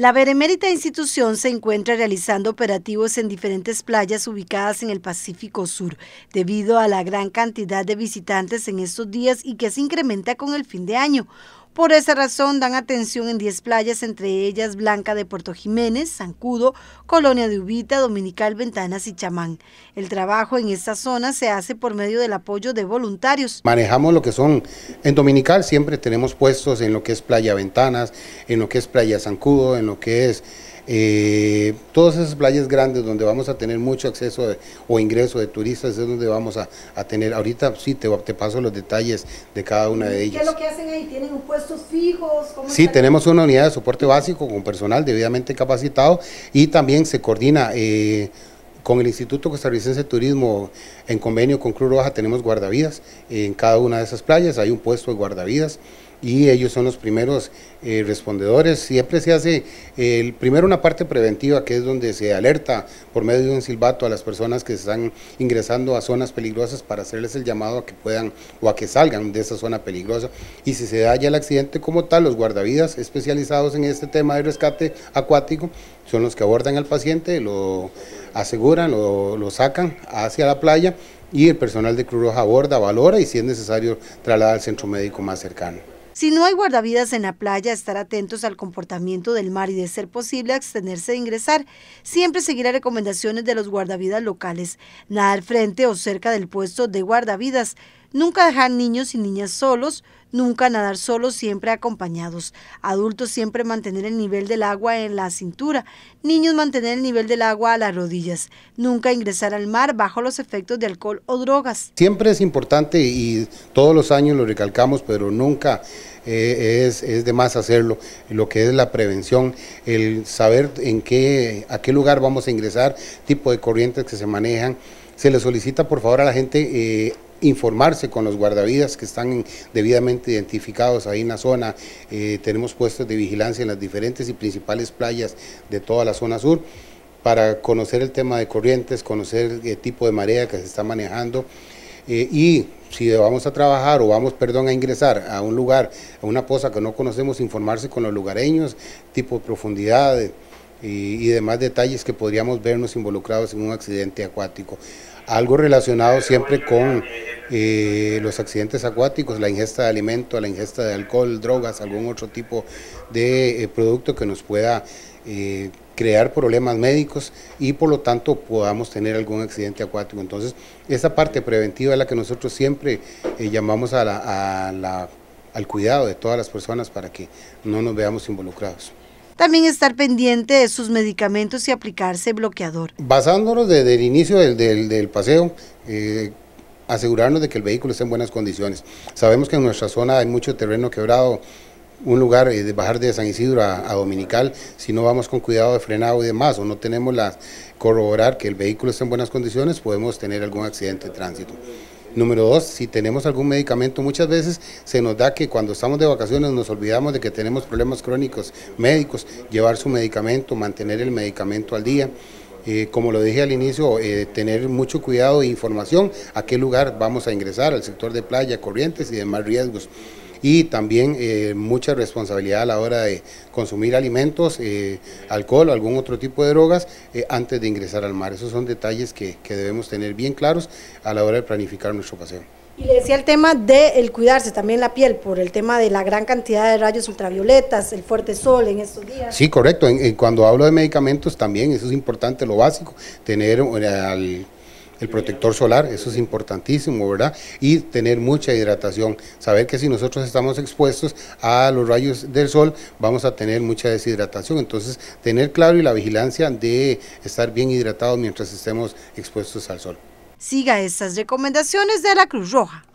La Beremérita institución se encuentra realizando operativos en diferentes playas ubicadas en el Pacífico Sur, debido a la gran cantidad de visitantes en estos días y que se incrementa con el fin de año. Por esa razón dan atención en 10 playas, entre ellas Blanca de Puerto Jiménez, Sancudo, Colonia de Ubita, Dominical Ventanas y Chamán. El trabajo en esta zona se hace por medio del apoyo de voluntarios. Manejamos lo que son, en Dominical siempre tenemos puestos en lo que es Playa Ventanas, en lo que es Playa Zancudo, en lo que es eh, todas esas playas grandes donde vamos a tener mucho acceso o ingreso de turistas es donde vamos a, tener. Ahorita sí te, paso los detalles de cada una de ellas. ¿Qué es lo que hacen ahí? ¿Tienen puestos fijos? sí, tenemos una unidad de soporte básico con personal debidamente capacitado y también se coordina. Eh, con el Instituto Costarricense de Turismo, en convenio con Cruz Roja, tenemos guardavidas en cada una de esas playas, hay un puesto de guardavidas y ellos son los primeros eh, respondedores. Siempre se hace eh, primero una parte preventiva, que es donde se alerta por medio de un silbato a las personas que están ingresando a zonas peligrosas para hacerles el llamado a que puedan o a que salgan de esa zona peligrosa. Y si se da ya el accidente como tal, los guardavidas especializados en este tema de rescate acuático son los que abordan al paciente, lo aseguran, o lo sacan hacia la playa y el personal de Cruz Roja aborda, valora y si es necesario traslada al centro médico más cercano. Si no hay guardavidas en la playa, estar atentos al comportamiento del mar y de ser posible abstenerse de ingresar. Siempre seguir las recomendaciones de los guardavidas locales. Nadar frente o cerca del puesto de guardavidas. Nunca dejar niños y niñas solos, nunca nadar solos, siempre acompañados. Adultos siempre mantener el nivel del agua en la cintura. Niños mantener el nivel del agua a las rodillas. Nunca ingresar al mar bajo los efectos de alcohol o drogas. Siempre es importante y todos los años lo recalcamos, pero nunca eh, es, de más hacerlo, lo que es la prevención, el saber en qué, a qué lugar vamos a ingresar, tipo de corrientes que se manejan. Se le solicita por favor a la gente eh, informarse con los guardavidas que están debidamente identificados ahí en la zona. Eh, tenemos puestos de vigilancia en las diferentes y principales playas de toda la zona sur para conocer el tema de corrientes, conocer el tipo de marea que se está manejando. Eh, y si vamos a trabajar o vamos, perdón, a ingresar a un lugar, a una poza que no conocemos, informarse con los lugareños, tipo profundidad y, demás detalles que podríamos vernos involucrados en un accidente acuático. Algo relacionado siempre con eh, los accidentes acuáticos, la ingesta de alimento, la ingesta de alcohol, drogas, algún otro tipo de eh, producto que nos pueda crear problemas médicos y por lo tanto podamos tener algún accidente acuático. Entonces, esa parte preventiva es la que nosotros siempre eh, llamamos al cuidado de todas las personas para que no nos veamos involucrados. También estar pendiente de sus medicamentos y aplicarse bloqueador. Basándonos desde el inicio del, paseo, eh, asegurarnos de que el vehículo esté en buenas condiciones. Sabemos que en nuestra zona hay mucho terreno quebrado, un lugar eh, de bajar de San Isidro a, Dominical si no vamos con cuidado de frenado y demás o no tenemos la corroborar que el vehículo está en buenas condiciones podemos tener algún accidente de tránsito. Número dos, si tenemos algún medicamento, muchas veces se nos da que cuando estamos de vacaciones nos olvidamos de que tenemos problemas crónicos médicos, llevar su medicamento, mantener el medicamento al día. Eh, como lo dije al inicio, eh, tener mucho cuidado e información a qué lugar vamos a ingresar, al sector de playa, corrientes y demás riesgos y también eh, mucha responsabilidad a la hora de consumir alimentos, eh, alcohol o algún otro tipo de drogas eh, antes de ingresar al mar. Esos son detalles que, debemos tener bien claros a la hora de planificar nuestro paseo. Y le decía el tema del el cuidarse también la piel por el tema de la gran cantidad de rayos ultravioletas, el fuerte sol en estos días. Sí, correcto. cuando hablo de medicamentos también eso es importante, lo básico, tener al el protector solar, eso es importantísimo, ¿verdad? Y tener mucha hidratación, saber que si nosotros estamos expuestos a los rayos del sol, vamos a tener mucha deshidratación, entonces tener claro y la vigilancia de estar bien hidratados mientras estemos expuestos al sol. Siga estas recomendaciones de la Cruz Roja.